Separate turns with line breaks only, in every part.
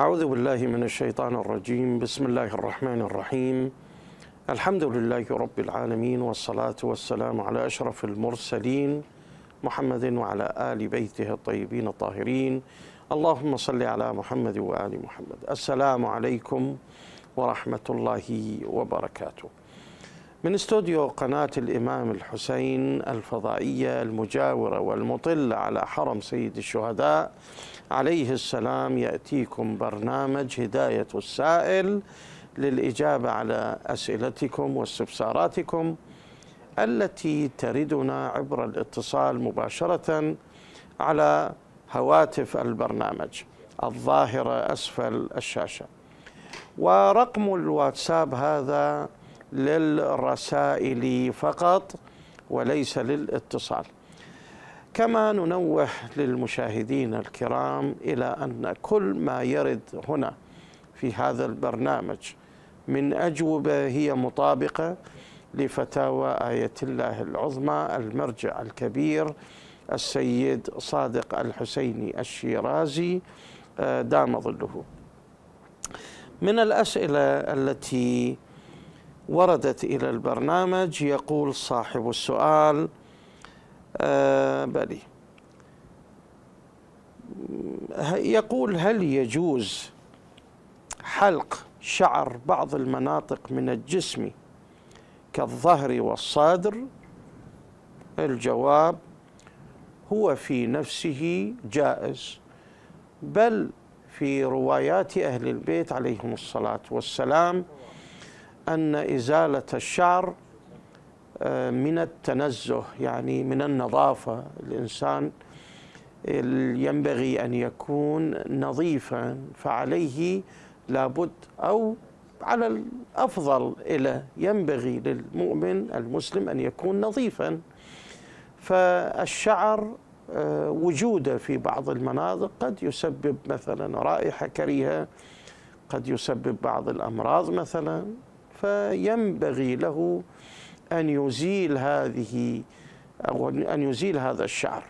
أعوذ بالله من الشيطان الرجيم بسم الله الرحمن الرحيم الحمد لله رب العالمين والصلاة والسلام على أشرف المرسلين محمد وعلى آل بيته الطيبين الطاهرين اللهم صل على محمد وآل محمد السلام عليكم ورحمة الله وبركاته من استوديو قناة الإمام الحسين الفضائية المجاورة والمطلة على حرم سيد الشهداء عليه السلام ياتيكم برنامج هدايه السائل للاجابه على اسئلتكم واستفساراتكم التي تردنا عبر الاتصال مباشره على هواتف البرنامج الظاهره اسفل الشاشه ورقم الواتساب هذا للرسائل فقط وليس للاتصال كما ننوه للمشاهدين الكرام إلى أن كل ما يرد هنا في هذا البرنامج من أجوبة هي مطابقة لفتاوى آية الله العظمى المرجع الكبير السيد صادق الحسيني الشيرازي آه، دام ظله من الأسئلة التي وردت إلى البرنامج يقول صاحب السؤال آه، بالي يقول هل يجوز حلق شعر بعض المناطق من الجسم كالظهر والصدر الجواب هو في نفسه جائز بل في روايات أهل البيت عليهم الصلاة والسلام أن إزالة الشعر من التنزه يعني من النظافة الإنسان ينبغي أن يكون نظيفا فعليه لابد أو على الأفضل إلى ينبغي للمؤمن المسلم أن يكون نظيفا فالشعر آه، وجوده في بعض المناطق قد يسبب مثلا رائحة كريهة قد يسبب بعض الأمراض مثلا فينبغي له أن يزيل هذه أو أن يزيل هذا الشعر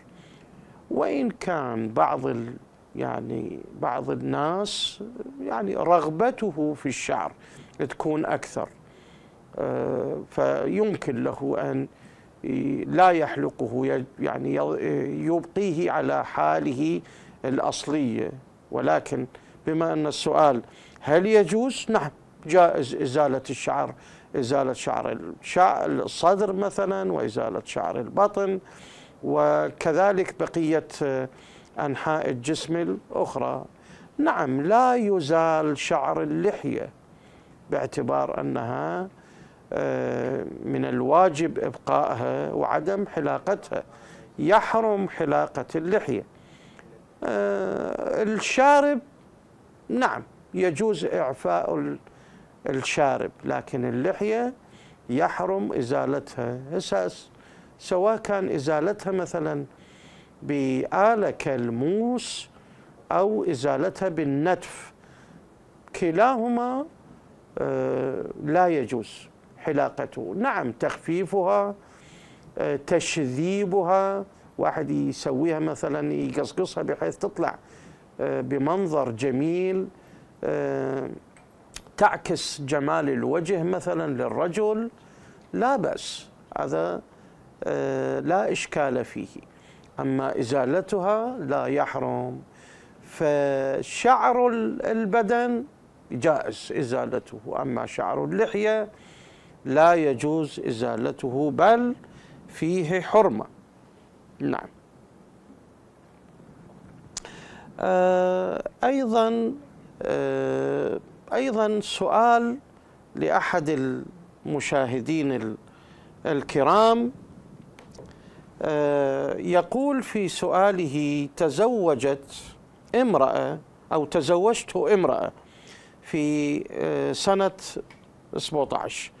وإن كان بعض ال يعني بعض الناس يعني رغبته في الشعر تكون أكثر آه، فيمكن له أن لا يحلقه يعني يبقيه على حاله الأصلية ولكن بما أن السؤال هل يجوز؟ نعم جائز إزالة الشعر إزالة شعر الصدر مثلا وإزالة شعر البطن وكذلك بقية آه، أنحاء الجسم الأخرى نعم لا يزال شعر اللحية باعتبار أنها آه، من الواجب إبقائها وعدم حلاقتها يحرم حلاقة اللحية آه، الشارب نعم يجوز إعفاء الشارب لكن اللحية يحرم إزالتها أساس سواء كان إزالتها مثلا بآلة كالموس أو إزالتها بالنتف كلاهما آه، لا يجوز حلاقته نعم تخفيفها آه، تشذيبها واحد يسويها مثلا يقصقصها بحيث تطلع آه، بمنظر جميل تعكس جمال الوجه مثلا للرجل لا بأس هذا آه، لا إشكال فيه أما إزالتها لا يحرم فشعر البدن جائز إزالته أما شعر اللحية لا يجوز إزالته بل فيه حرمة نعم آه، أيضا آه، أيضا سؤال لأحد المشاهدين الكرام آه، يقول في سؤاله تزوجت امرأة أو تزوجته امرأة في آه، سنة 17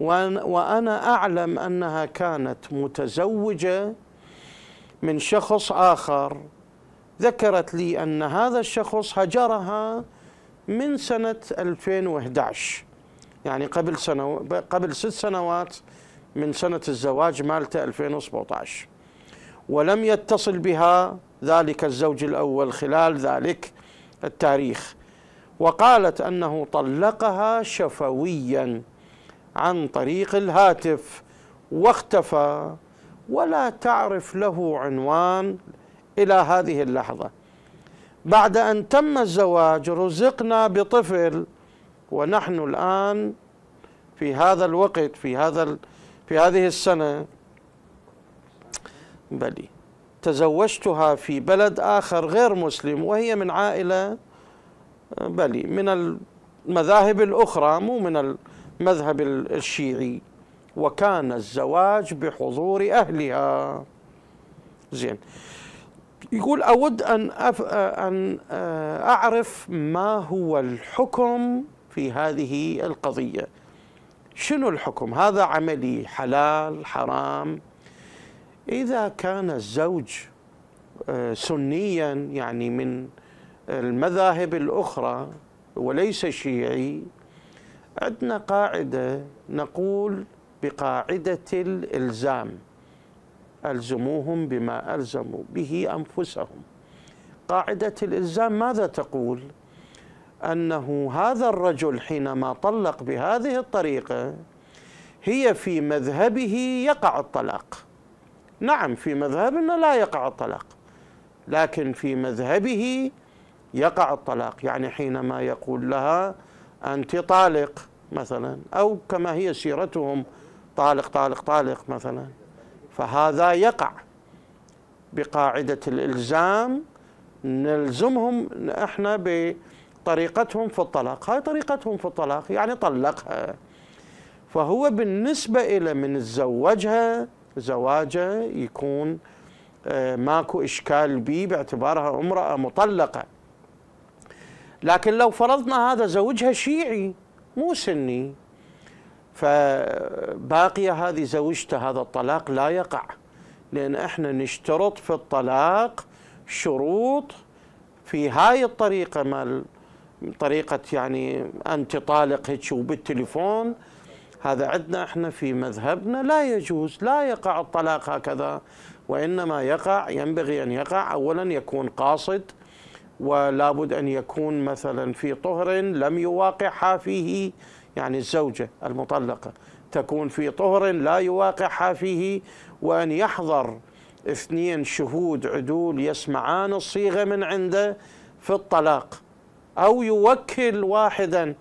وأنا أعلم أنها كانت متزوجة من شخص آخر ذكرت لي أن هذا الشخص هجرها من سنة 2011 يعني قبل سنو قبل ست سنوات من سنة الزواج مالته 2017 ولم يتصل بها ذلك الزوج الأول خلال ذلك التاريخ وقالت أنه طلقها شفويا عن طريق الهاتف واختفى ولا تعرف له عنوان إلى هذه اللحظة بعد أن تم الزواج رزقنا بطفل ونحن الآن في هذا الوقت في هذا في هذه السنة بلي تزوجتها في بلد آخر غير مسلم وهي من عائلة بلي من المذاهب الأخرى مو من المذهب الشيعي وكان الزواج بحضور أهلها زين يقول أود أن أن آه، أعرف ما هو الحكم في هذه القضية شنو الحكم هذا عملي حلال حرام إذا كان الزوج آه، سنيا يعني من المذاهب الأخرى وليس شيعي عندنا قاعدة نقول بقاعدة الإلزام ألزموهم بما ألزموا به أنفسهم قاعدة الإلزام ماذا تقول؟ أنه هذا الرجل حينما طلق بهذه الطريقة هي في مذهبه يقع الطلاق نعم في مذهبنا لا يقع الطلاق لكن في مذهبه يقع الطلاق يعني حينما يقول لها أنت طالق مثلا أو كما هي سيرتهم طالق طالق طالق مثلا فهذا يقع بقاعدة الإلزام نلزمهم احنا بطريقتهم في الطلاق هاي طريقتهم في الطلاق يعني طلقها فهو بالنسبة إلى من تزوجها زواجه يكون آه، ماكو إشكال بي باعتبارها امرأة مطلقة لكن لو فرضنا هذا زوجها شيعي مو سني فباقية هذه زوجته هذا الطلاق لا يقع لأن احنا نشترط في الطلاق شروط في هاي الطريقة مال طريقة يعني أنت طالق هيك وبالتليفون هذا عندنا احنا في مذهبنا لا يجوز لا يقع الطلاق هكذا وإنما يقع ينبغي أن يقع أولا يكون قاصد ولا بد أن يكون مثلا في طهر لم يواقعها فيه يعني الزوجة المطلقة تكون في طهر لا يواقعها فيه وأن يحضر اثنين شهود عدول يسمعان الصيغة من عنده في الطلاق أو يوكل واحدا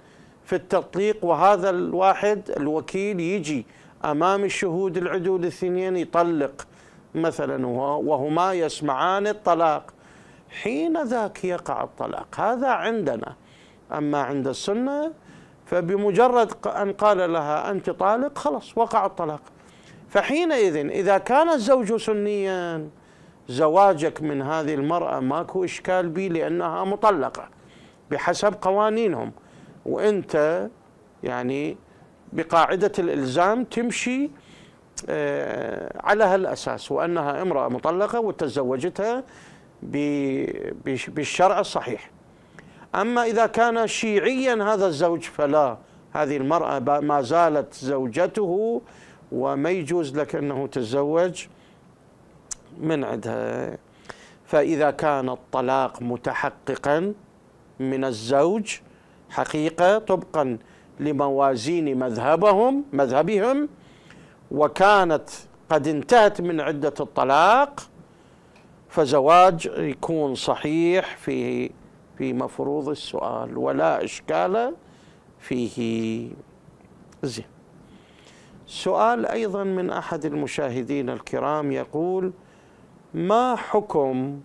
في التطليق وهذا الواحد الوكيل يجي أمام الشهود العدول الاثنين يطلق مثلا وهما يسمعان الطلاق حين ذاك يقع الطلاق هذا عندنا أما عند السنة فبمجرد أن قال لها أنت طالق خلاص وقع الطلاق فحينئذ إذا كان الزوج سنيا زواجك من هذه المرأة ماكو إشكال به لأنها مطلقة بحسب قوانينهم وأنت يعني بقاعدة الإلزام تمشي آه، على هالأساس وأنها امرأة مطلقة وتزوجتها بالشرع الصحيح أما إذا كان شيعيا هذا الزوج فلا هذه المرأة ما زالت زوجته وما يجوز لك أنه تتزوج من عندها فإذا كان الطلاق متحققا من الزوج حقيقة طبقا لموازين مذهبهم مذهبهم وكانت قد انتهت من عدة الطلاق فزواج يكون صحيح في في مفروض السؤال ولا إشكال فيه زين سؤال أيضا من أحد المشاهدين الكرام يقول ما حكم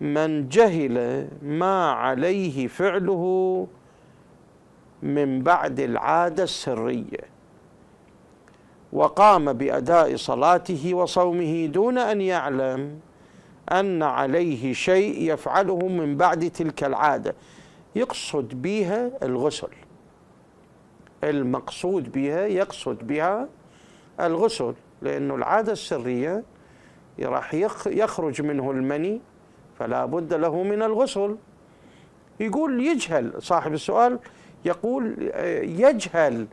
من جهل ما عليه فعله من بعد العادة السرية وقام بأداء صلاته وصومه دون أن يعلم أن عليه شيء يفعله من بعد تلك العادة يقصد بها الغسل المقصود بها يقصد بها الغسل لأنه العادة السرية راح يخرج منه المني فلا بد له من الغسل يقول يجهل صاحب السؤال يقول يجهل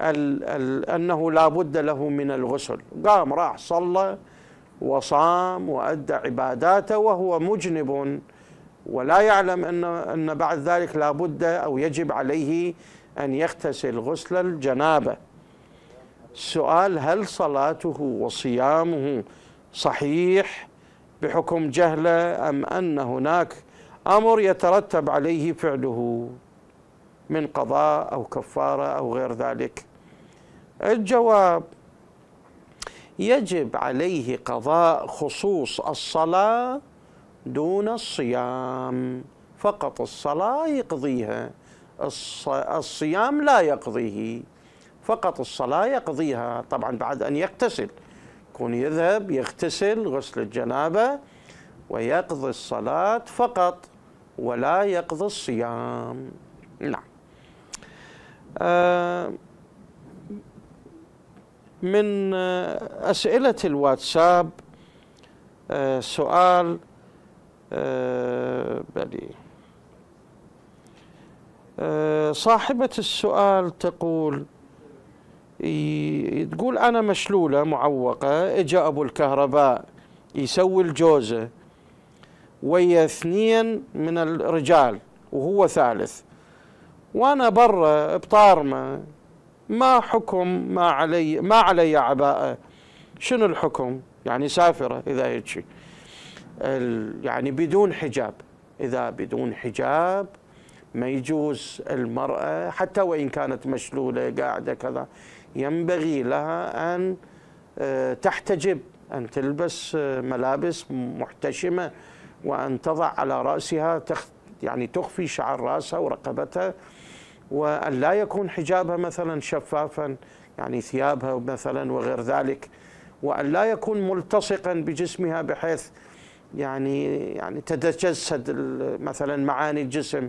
ال ال أنه لا بد له من الغسل قام راح صلى وصام وأدى عباداته وهو مجنب ولا يعلم أن, أن بعد ذلك لا بد أو يجب عليه أن يغتسل غسل الجنابة السؤال هل صلاته وصيامه صحيح بحكم جهله أم أن هناك أمر يترتب عليه فعله من قضاء أو كفارة أو غير ذلك الجواب يجب عليه قضاء خصوص الصلاة دون الصيام فقط الصلاة يقضيها الصيام لا يقضيه فقط الصلاة يقضيها طبعا بعد أن يغتسل يكون يذهب يغتسل غسل الجنابة ويقضي الصلاة فقط ولا يقضي الصيام نعم آه من آه، أسئلة الواتساب آه، سؤال آه، بلي صاحبة السؤال تقول تقول أنا مشلولة معوقة إجا أبو الكهرباء يسوي الجوزة ويا اثنين من الرجال وهو ثالث وأنا برا بطارمة ما حكم ما علي ما علي عباءه شنو الحكم يعني سافرة إذا هيك يعني بدون حجاب إذا بدون حجاب ما يجوز المرأة حتى وإن كانت مشلولة قاعدة كذا ينبغي لها أن آه، تحتجب أن تلبس آه، ملابس محتشمة وأن تضع على رأسها تخ يعني تخفي شعر رأسها ورقبتها وأن لا يكون حجابها مثلا شفافا يعني ثيابها مثلا وغير ذلك وأن لا يكون ملتصقا بجسمها بحيث يعني يعني تتجسد مثلا معاني الجسم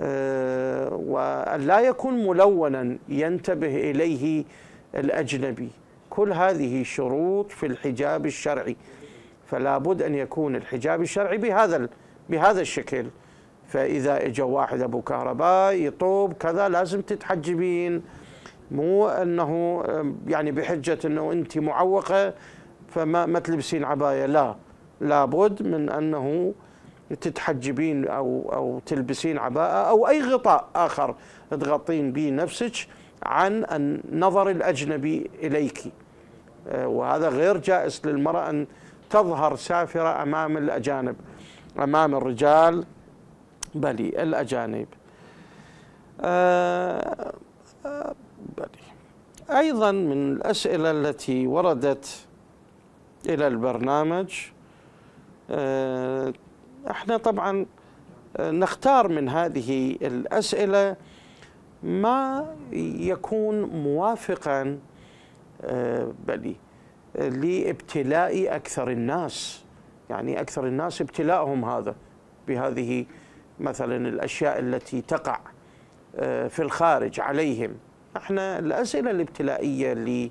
آه، وأن لا يكون ملونا ينتبه إليه الأجنبي كل هذه شروط في الحجاب الشرعي فلا بد أن يكون الحجاب الشرعي بهذا بهذا الشكل فاذا اجى واحد ابو كهرباء يطوب كذا لازم تتحجبين مو انه يعني بحجه انه انت معوقه فما ما تلبسين عبايه لا لابد من انه تتحجبين او او تلبسين عباءه او اي غطاء اخر تغطين به نفسك عن النظر الاجنبي اليك وهذا غير جائز للمراه ان تظهر سافره امام الاجانب امام الرجال بلي الأجانب آه، آه، بلي أيضا من الأسئلة التي وردت إلى البرنامج آه، احنا طبعا نختار من هذه الأسئلة ما يكون موافقا بلي لابتلاء أكثر الناس يعني أكثر الناس ابتلاءهم هذا بهذه مثلا الأشياء التي تقع آه، في الخارج عليهم احنا الأسئلة الابتلائية اللي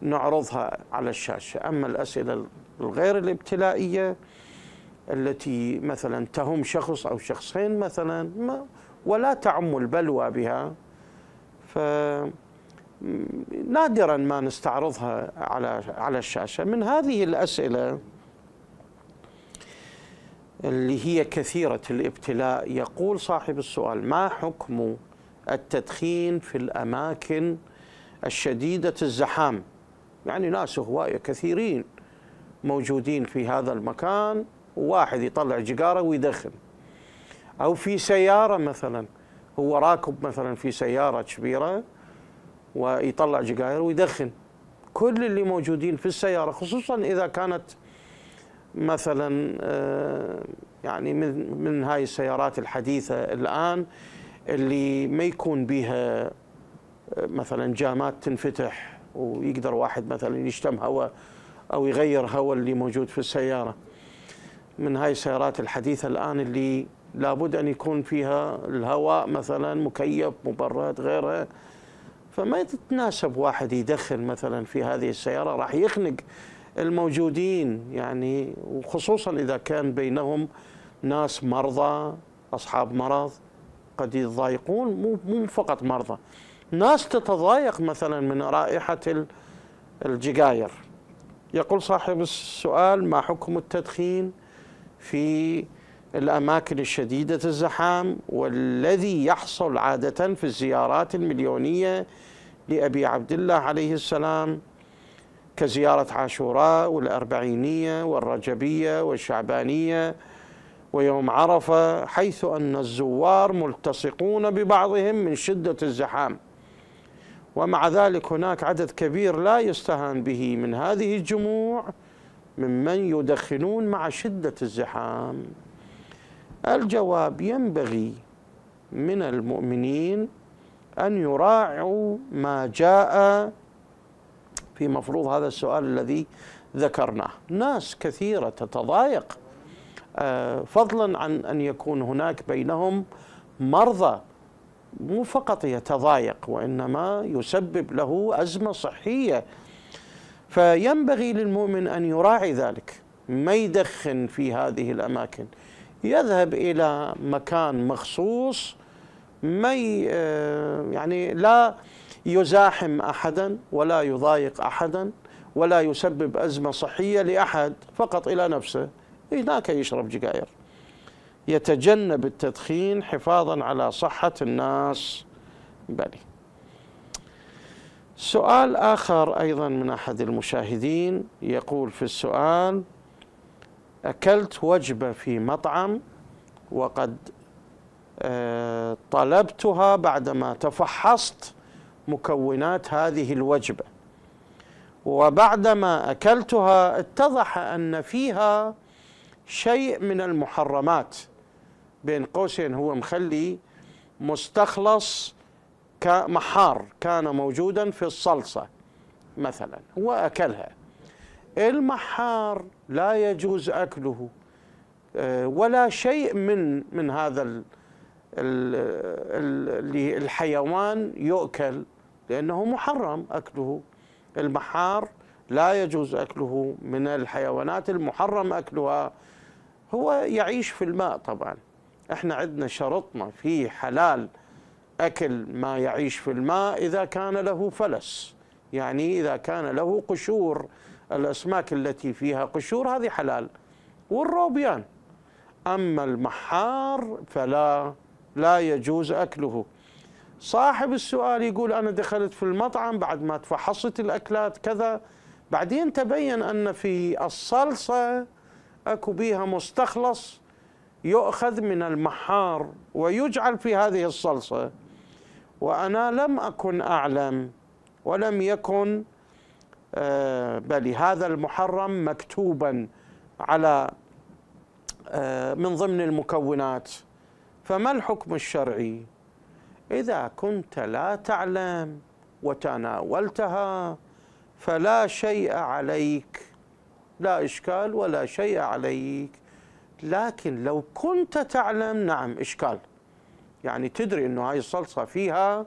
نعرضها على الشاشة أما الأسئلة الغير الابتلائية التي مثلا تهم شخص أو شخصين مثلا ما ولا تعم البلوى بها ف نادرا ما نستعرضها على على الشاشه من هذه الاسئله اللي هي كثيرة الابتلاء يقول صاحب السؤال ما حكم التدخين في الأماكن الشديدة الزحام يعني ناس هواية كثيرين موجودين في هذا المكان وواحد يطلع جيجارة ويدخن أو في سيارة مثلا هو راكب مثلا في سيارة كبيرة ويطلع جيجارة ويدخن كل اللي موجودين في السيارة خصوصا إذا كانت مثلا آه، يعني من من هاي السيارات الحديثه الان اللي ما يكون بها آه، مثلا جامات تنفتح ويقدر واحد مثلا يشتم هواء او يغير هواء اللي موجود في السياره من هاي السيارات الحديثه الان اللي لابد ان يكون فيها الهواء مثلا مكيف مبرد غيره فما يتناسب واحد يدخن مثلا في هذه السياره راح يخنق الموجودين يعني وخصوصا إذا كان بينهم ناس مرضى أصحاب مرض قد يتضايقون مو مو فقط مرضى ناس تتضايق مثلا من رائحة الجقاير يقول صاحب السؤال ما حكم التدخين في الأماكن الشديدة الزحام والذي يحصل عادة في الزيارات المليونية لأبي عبد الله عليه السلام كزيارة عاشوراء والأربعينية والرجبية والشعبانية ويوم عرفة حيث أن الزوار ملتصقون ببعضهم من شدة الزحام ومع ذلك هناك عدد كبير لا يستهان به من هذه الجموع ممن يدخنون مع شدة الزحام الجواب ينبغي من المؤمنين أن يراعوا ما جاء في مفروض هذا السؤال الذي ذكرناه ناس كثيرة تتضايق آه، فضلا عن أن يكون هناك بينهم مرضى مو فقط يتضايق وإنما يسبب له أزمة صحية فينبغي للمؤمن أن يراعي ذلك ما يدخن في هذه الأماكن يذهب إلى مكان مخصوص ما آه، يعني لا يزاحم احدا ولا يضايق احدا ولا يسبب ازمه صحيه لاحد فقط الى نفسه هناك إيه، يشرب سجاير يتجنب التدخين حفاظا على صحه الناس بلي سؤال اخر ايضا من احد المشاهدين يقول في السؤال اكلت وجبه في مطعم وقد آه، طلبتها بعدما تفحصت مكونات هذه الوجبه وبعدما اكلتها اتضح ان فيها شيء من المحرمات بين قوسين هو مخلي مستخلص محار كان موجودا في الصلصه مثلا واكلها المحار لا يجوز اكله آه، ولا شيء من من هذا الحيوان يؤكل لأنه محرم أكله المحار لا يجوز أكله من الحيوانات المحرم أكلها هو يعيش في الماء طبعا احنا عندنا شرطنا في حلال أكل ما يعيش في الماء إذا كان له فلس يعني إذا كان له قشور الأسماك التي فيها قشور هذه حلال والروبيان أما المحار فلا لا يجوز أكله صاحب السؤال يقول أنا دخلت في المطعم بعد ما تفحصت الأكلات كذا بعدين تبين أن في الصلصة أكو بيها مستخلص يؤخذ من المحار ويجعل في هذه الصلصة وأنا لم أكن أعلم ولم يكن آه، بل هذا المحرم مكتوبا على آه، من ضمن المكونات فما الحكم الشرعي إذا كنت لا تعلم وتناولتها فلا شيء عليك لا إشكال ولا شيء عليك لكن لو كنت تعلم نعم إشكال يعني تدري أنه هاي الصلصة فيها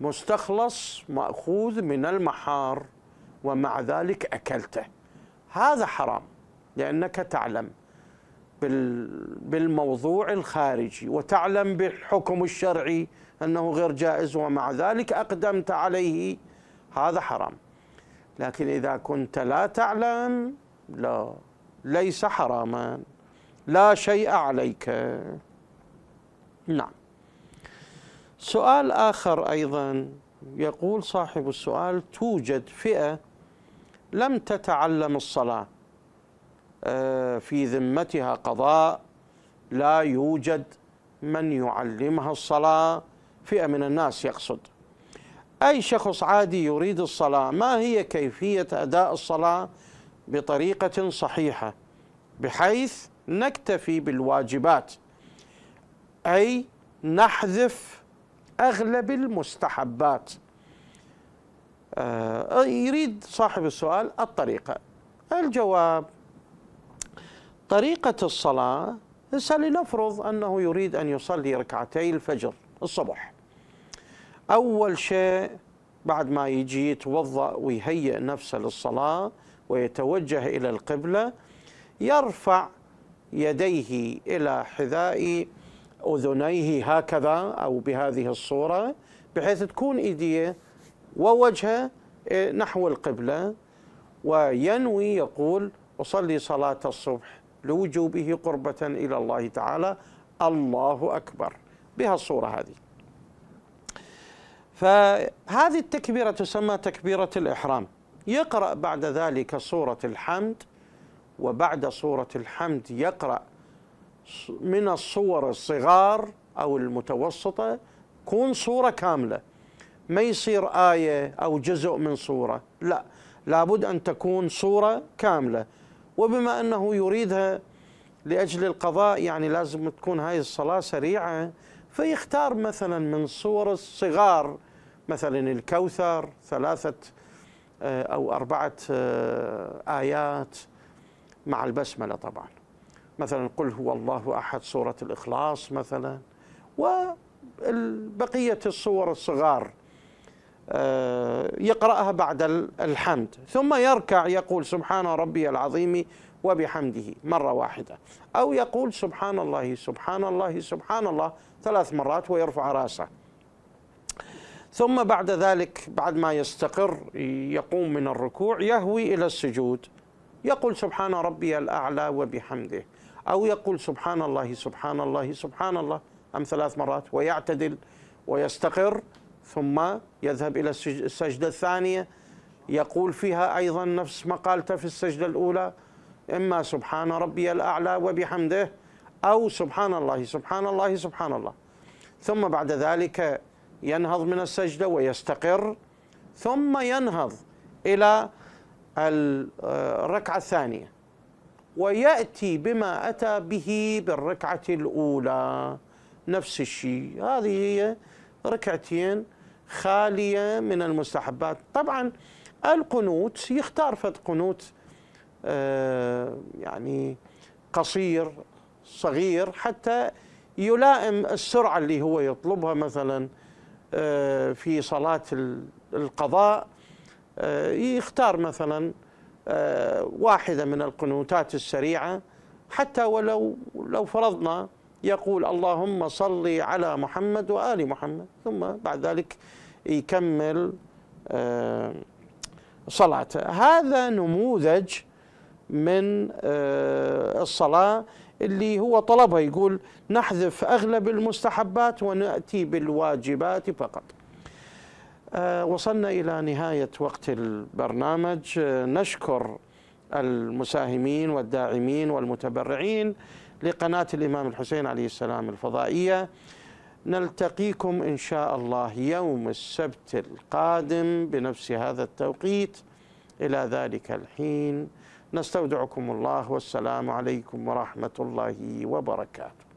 مستخلص مأخوذ من المحار ومع ذلك أكلته هذا حرام لأنك تعلم بالموضوع الخارجي وتعلم بالحكم الشرعي انه غير جائز ومع ذلك اقدمت عليه هذا حرام لكن اذا كنت لا تعلم لا ليس حراما لا شيء عليك نعم سؤال اخر ايضا يقول صاحب السؤال توجد فئه لم تتعلم الصلاه آه، في ذمتها قضاء لا يوجد من يعلمها الصلاة فئة من الناس يقصد أي شخص عادي يريد الصلاة ما هي كيفية أداء الصلاة بطريقة صحيحة بحيث نكتفي بالواجبات أي نحذف أغلب المستحبات آه، يريد صاحب السؤال الطريقة الجواب طريقة الصلاة هسه لنفرض أنه يريد أن يصلي ركعتي الفجر الصبح أول شيء بعد ما يجي يتوضأ ويهيئ نفسه للصلاة ويتوجه إلى القبلة يرفع يديه إلى حذاء أذنيه هكذا أو بهذه الصورة بحيث تكون إيديه ووجهه إيه، نحو القبلة وينوي يقول أصلي صلاة الصبح لوجوبه قربة إلى الله تعالى الله أكبر بها الصورة هذه فهذه التكبيرة تسمى تكبيرة الإحرام يقرأ بعد ذلك صورة الحمد وبعد صورة الحمد يقرأ من الصور الصغار أو المتوسطة كون صورة كاملة ما يصير آية أو جزء من صورة لا لابد أن تكون صورة كاملة وبما أنه يريدها لأجل القضاء يعني لازم تكون هاي الصلاة سريعة فيختار مثلا من صور الصغار مثلا الكوثر ثلاثة آه، أو أربعة آه، آيات مع البسملة طبعا مثلا قل هو الله أحد سورة الإخلاص مثلا وبقية الصور الصغار آه، يقرأها بعد الحمد ثم يركع يقول سبحان ربي العظيم وبحمده مرة واحدة أو يقول سبحان الله سبحان الله سبحان الله ثلاث مرات ويرفع رأسه ثم بعد ذلك بعد ما يستقر يقوم من الركوع يهوي إلى السجود يقول سبحان ربي الأعلى وبحمده أو يقول سبحان الله سبحان الله سبحان الله أم ثلاث مرات ويعتدل ويستقر ثم يذهب إلى السجدة الثانية يقول فيها أيضا نفس مقالته في السجدة الأولى إما سبحان ربي الأعلى وبحمده أو سبحان الله سبحان الله سبحان الله ثم بعد ذلك ينهض من السجدة ويستقر ثم ينهض إلى الركعة الثانية ويأتي بما أتى به بالركعة الأولى نفس الشيء هذه هي ركعتين خالية من المستحبات طبعا القنوت يختار فد قنوت آه، يعني قصير صغير حتى يلائم السرعة اللي هو يطلبها مثلا آه، في صلاة القضاء آه، يختار مثلا واحدة من القنوتات السريعة حتى ولو لو فرضنا يقول اللهم صل على محمد وآل محمد ثم بعد ذلك يكمل آه، صلاته هذا نموذج من آه، الصلاة اللي هو طلبها يقول نحذف أغلب المستحبات ونأتي بالواجبات فقط آه، وصلنا إلى نهاية وقت البرنامج نشكر المساهمين والداعمين والمتبرعين لقناة الإمام الحسين عليه السلام الفضائية نلتقيكم إن شاء الله يوم السبت القادم بنفس هذا التوقيت إلى ذلك الحين نستودعكم الله والسلام عليكم ورحمة الله وبركاته